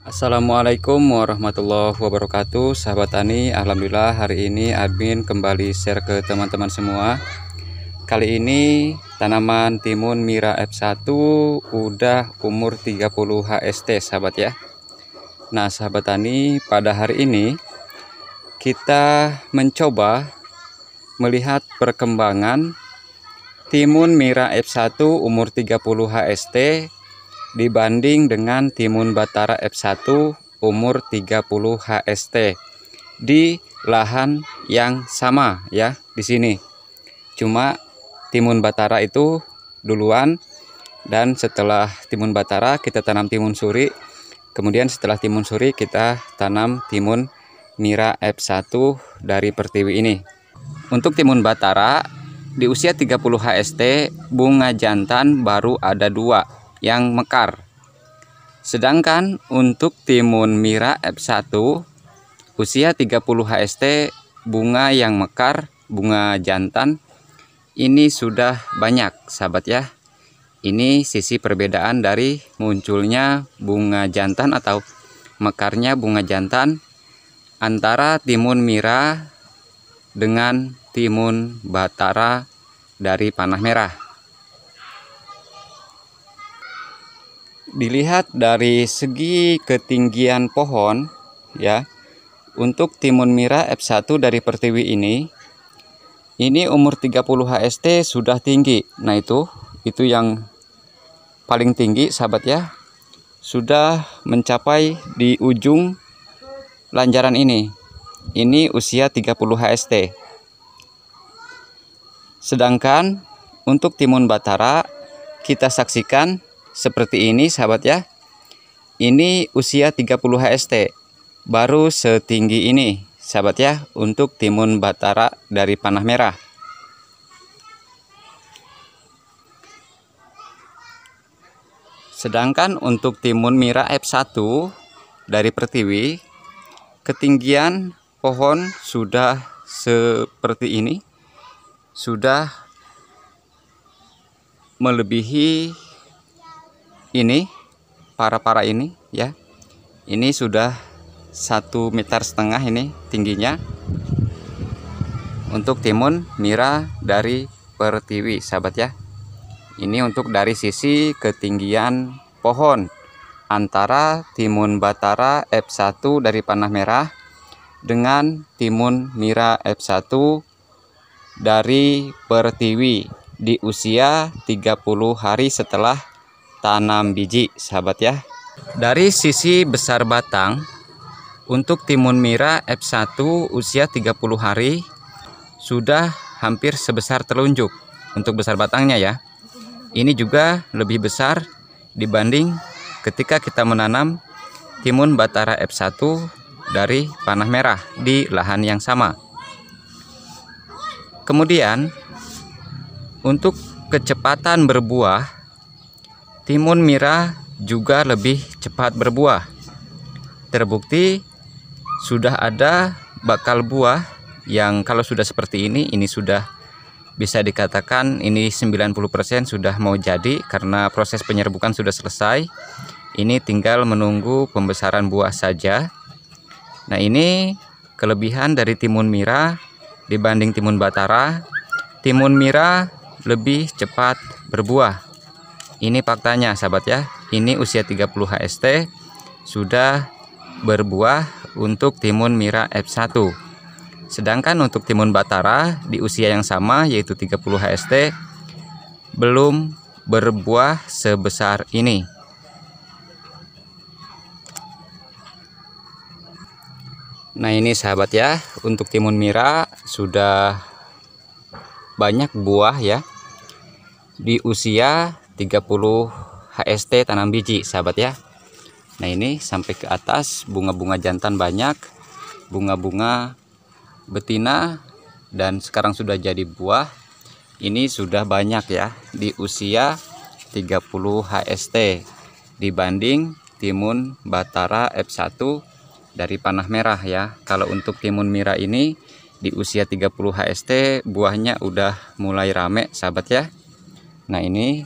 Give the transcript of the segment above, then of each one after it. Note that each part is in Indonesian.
Assalamualaikum warahmatullahi wabarakatuh Sahabat Tani Alhamdulillah hari ini admin kembali share ke teman-teman semua Kali ini tanaman timun Mira F1 udah umur 30 HST sahabat ya Nah sahabat Tani pada hari ini kita mencoba melihat perkembangan timun Mira F1 umur 30 HST dibanding dengan timun batara F1 umur 30 HST di lahan yang sama ya di sini. Cuma timun batara itu duluan dan setelah timun batara kita tanam timun suri kemudian setelah timun suri kita tanam timun mira F1 dari pertiwi ini untuk timun batara di usia 30 HST bunga jantan baru ada dua yang mekar. Sedangkan untuk timun mira F1 usia 30 HST bunga yang mekar, bunga jantan ini sudah banyak sahabat ya. Ini sisi perbedaan dari munculnya bunga jantan atau mekarnya bunga jantan antara timun mira dengan timun batara dari panah merah. dilihat dari segi ketinggian pohon ya untuk timun mira F1 dari pertiwi ini ini umur 30 HST sudah tinggi nah itu itu yang paling tinggi sahabat ya sudah mencapai di ujung lanjaran ini ini usia 30 HST sedangkan untuk timun batara kita saksikan seperti ini sahabat ya ini usia 30 HST baru setinggi ini sahabat ya untuk timun batara dari panah merah sedangkan untuk timun mira F1 dari pertiwi ketinggian pohon sudah seperti ini sudah melebihi ini para-para ini ya ini sudah satu meter setengah ini tingginya untuk timun mira dari pertiwi sahabat ya ini untuk dari sisi ketinggian pohon antara timun batara F1 dari panah merah dengan timun mira F1 dari pertiwi di usia 30 hari setelah tanam biji sahabat ya dari sisi besar batang untuk timun mira F1 usia 30 hari sudah hampir sebesar telunjuk untuk besar batangnya ya ini juga lebih besar dibanding ketika kita menanam timun batara F1 dari panah merah di lahan yang sama kemudian untuk kecepatan berbuah Timun mira juga lebih cepat berbuah. Terbukti sudah ada bakal buah yang kalau sudah seperti ini ini sudah bisa dikatakan ini 90% sudah mau jadi karena proses penyerbukan sudah selesai. Ini tinggal menunggu pembesaran buah saja. Nah, ini kelebihan dari timun mira dibanding timun batara. Timun mira lebih cepat berbuah ini faktanya sahabat ya. Ini usia 30 HST sudah berbuah untuk timun mira F1. Sedangkan untuk timun batara di usia yang sama yaitu 30 HST belum berbuah sebesar ini. Nah ini sahabat ya, untuk timun mira sudah banyak buah ya. Di usia 30 HST tanam biji sahabat ya Nah ini sampai ke atas bunga-bunga jantan banyak bunga-bunga betina dan sekarang sudah jadi buah ini sudah banyak ya di usia 30 HST dibanding timun batara F1 dari panah merah ya kalau untuk timun mira ini di usia 30 HST buahnya udah mulai rame sahabat ya Nah ini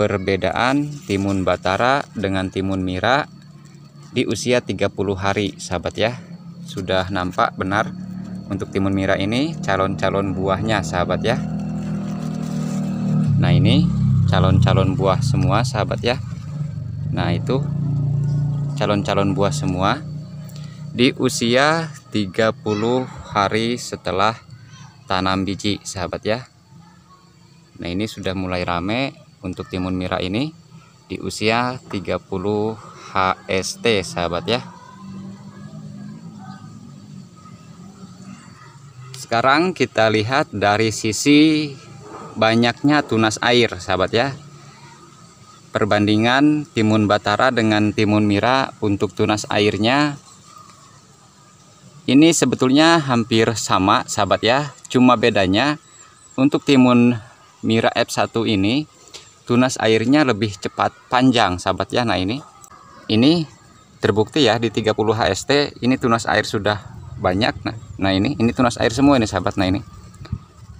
perbedaan timun batara dengan timun mira di usia 30 hari sahabat ya sudah nampak benar untuk timun mira ini calon-calon buahnya sahabat ya nah ini calon-calon buah semua sahabat ya nah itu calon-calon buah semua di usia 30 hari setelah tanam biji sahabat ya nah ini sudah mulai rame untuk timun mira ini di usia 30 HST sahabat ya sekarang kita lihat dari sisi banyaknya tunas air sahabat ya perbandingan timun batara dengan timun mira untuk tunas airnya ini sebetulnya hampir sama sahabat ya cuma bedanya untuk timun mira F1 ini tunas airnya lebih cepat panjang sahabat ya nah ini ini terbukti ya di 30 HST ini tunas air sudah banyak nah, nah ini ini tunas air semua ini sahabat nah ini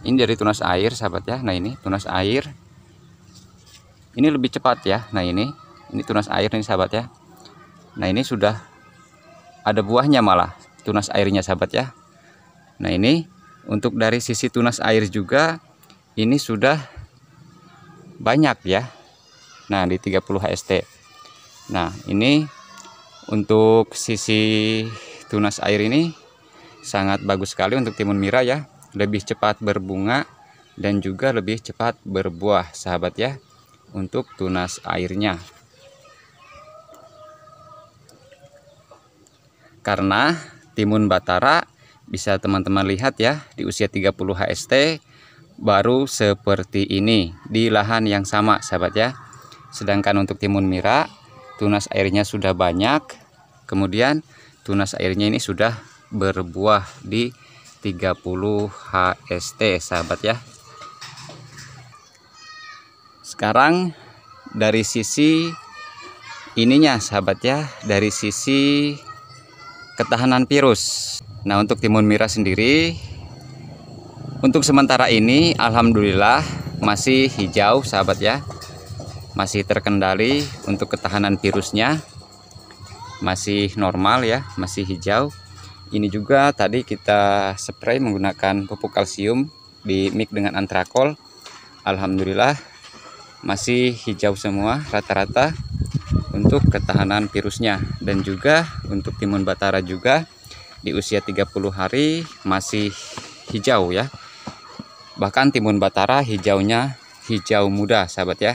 ini dari tunas air sahabat ya nah ini tunas air ini lebih cepat ya nah ini ini tunas air nih sahabat ya nah ini sudah ada buahnya malah tunas airnya sahabat ya nah ini untuk dari sisi tunas air juga ini sudah banyak ya nah di 30 HST nah ini untuk sisi tunas air ini sangat bagus sekali untuk timun mira ya lebih cepat berbunga dan juga lebih cepat berbuah sahabat ya untuk tunas airnya karena timun batara bisa teman-teman lihat ya di usia 30 HST baru seperti ini di lahan yang sama sahabat ya sedangkan untuk timun mira tunas airnya sudah banyak kemudian tunas airnya ini sudah berbuah di 30 HST sahabat ya sekarang dari sisi ininya sahabat ya dari sisi ketahanan virus nah untuk timun mira sendiri untuk sementara ini alhamdulillah masih hijau sahabat ya. Masih terkendali untuk ketahanan virusnya. Masih normal ya, masih hijau. Ini juga tadi kita spray menggunakan pupuk kalsium di mix dengan antrakol. Alhamdulillah masih hijau semua rata-rata untuk ketahanan virusnya dan juga untuk timun batara juga di usia 30 hari masih hijau ya bahkan timun batara hijaunya hijau muda sahabat ya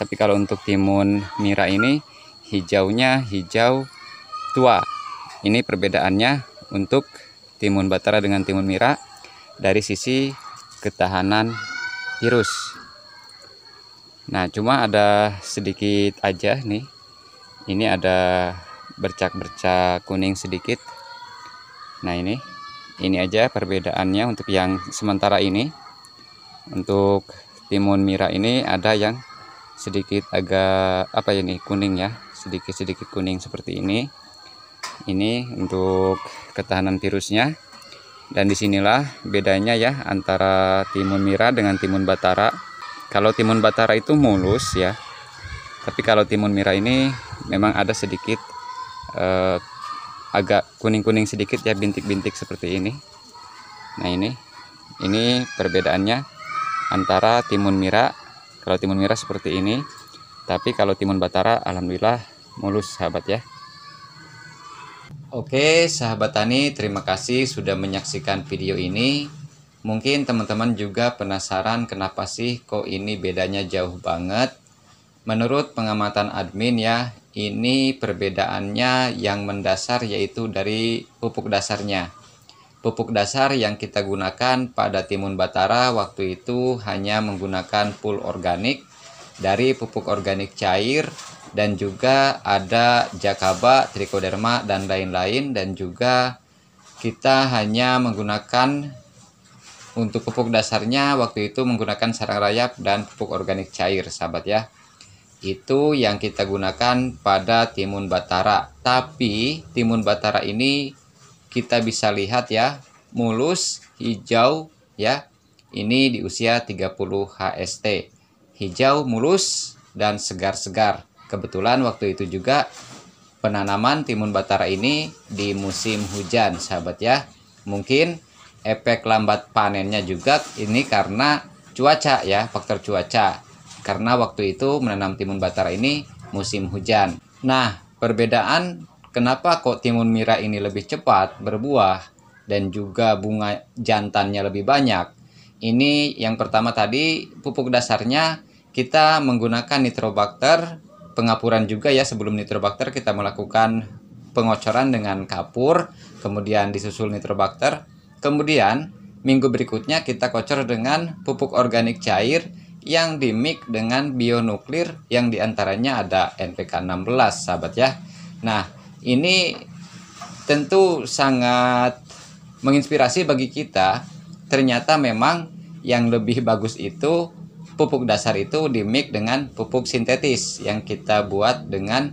tapi kalau untuk timun mira ini hijaunya hijau tua ini perbedaannya untuk timun batara dengan timun mira dari sisi ketahanan virus nah cuma ada sedikit aja nih ini ada bercak-bercak kuning sedikit nah ini ini aja perbedaannya untuk yang sementara ini untuk timun mira ini ada yang sedikit agak apa ya nih kuning ya sedikit-sedikit kuning seperti ini ini untuk ketahanan virusnya dan disinilah bedanya ya antara timun mira dengan timun batara kalau timun batara itu mulus ya tapi kalau timun mira ini memang ada sedikit eh, agak kuning-kuning sedikit ya bintik-bintik seperti ini nah ini ini perbedaannya antara timun mira kalau timun mira seperti ini tapi kalau timun batara alhamdulillah mulus sahabat ya Oke sahabat tani terima kasih sudah menyaksikan video ini mungkin teman-teman juga penasaran kenapa sih kok ini bedanya jauh banget menurut pengamatan admin ya ini perbedaannya yang mendasar yaitu dari pupuk dasarnya Pupuk dasar yang kita gunakan pada timun batara waktu itu hanya menggunakan full organik dari pupuk organik cair dan juga ada jakaba, trichoderma dan lain-lain dan juga kita hanya menggunakan untuk pupuk dasarnya waktu itu menggunakan sarang rayap dan pupuk organik cair sahabat ya itu yang kita gunakan pada timun batara tapi timun batara ini kita bisa lihat ya mulus hijau ya ini di usia 30 HST hijau mulus dan segar-segar kebetulan waktu itu juga penanaman timun batara ini di musim hujan sahabat ya mungkin efek lambat panennya juga ini karena cuaca ya faktor cuaca karena waktu itu menanam timun batara ini musim hujan nah perbedaan Kenapa kok timun mira ini lebih cepat berbuah dan juga bunga jantannya lebih banyak? Ini yang pertama tadi pupuk dasarnya kita menggunakan nitrobakter pengapuran juga ya sebelum nitrobakter kita melakukan pengocoran dengan kapur kemudian disusul nitrobakter kemudian minggu berikutnya kita kocor dengan pupuk organik cair yang dimik dengan bionuklir yang diantaranya ada NPK 16 sahabat ya nah ini tentu sangat menginspirasi bagi kita ternyata memang yang lebih bagus itu pupuk dasar itu mix dengan pupuk sintetis yang kita buat dengan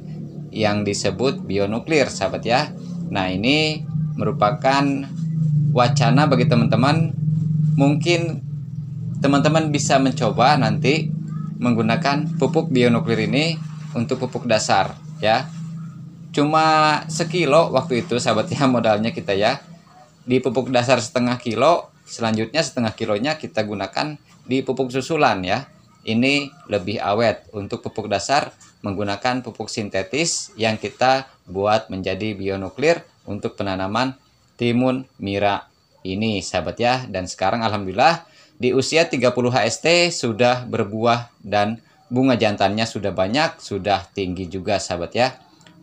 yang disebut bionuklir sahabat ya nah ini merupakan wacana bagi teman-teman mungkin teman-teman bisa mencoba nanti menggunakan pupuk bionuklir ini untuk pupuk dasar ya cuma sekilo waktu itu sahabatnya modalnya kita ya di pupuk dasar setengah kilo selanjutnya setengah kilonya kita gunakan di pupuk susulan ya ini lebih awet untuk pupuk dasar menggunakan pupuk sintetis yang kita buat menjadi bionuklir untuk penanaman timun mira ini sahabat ya dan sekarang alhamdulillah di usia 30 HST sudah berbuah dan bunga jantannya sudah banyak sudah tinggi juga sahabat ya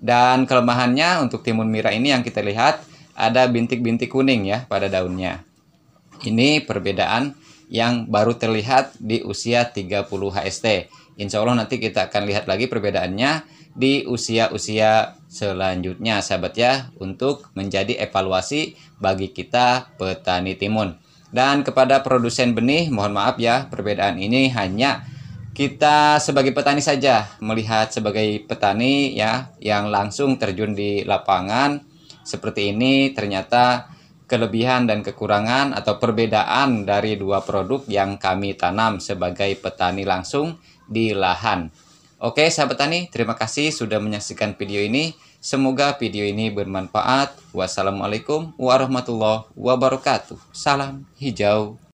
dan kelemahannya untuk timun mira ini yang kita lihat ada bintik-bintik kuning ya pada daunnya. Ini perbedaan yang baru terlihat di usia 30 HST. Insya Allah nanti kita akan lihat lagi perbedaannya di usia-usia selanjutnya sahabat ya untuk menjadi evaluasi bagi kita petani timun. Dan kepada produsen benih mohon maaf ya perbedaan ini hanya kita sebagai petani saja melihat sebagai petani ya yang langsung terjun di lapangan seperti ini ternyata kelebihan dan kekurangan atau perbedaan dari dua produk yang kami tanam sebagai petani langsung di lahan. Oke, sahabat tani, terima kasih sudah menyaksikan video ini. Semoga video ini bermanfaat. Wassalamualaikum warahmatullahi wabarakatuh. Salam hijau.